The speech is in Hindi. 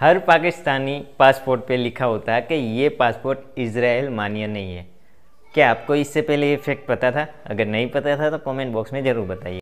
हर पाकिस्तानी पासपोर्ट पे लिखा होता है कि ये पासपोर्ट इसराइल मान्य नहीं है क्या आपको इससे पहले ये फैक्ट पता था अगर नहीं पता था तो कमेंट बॉक्स में ज़रूर बताइए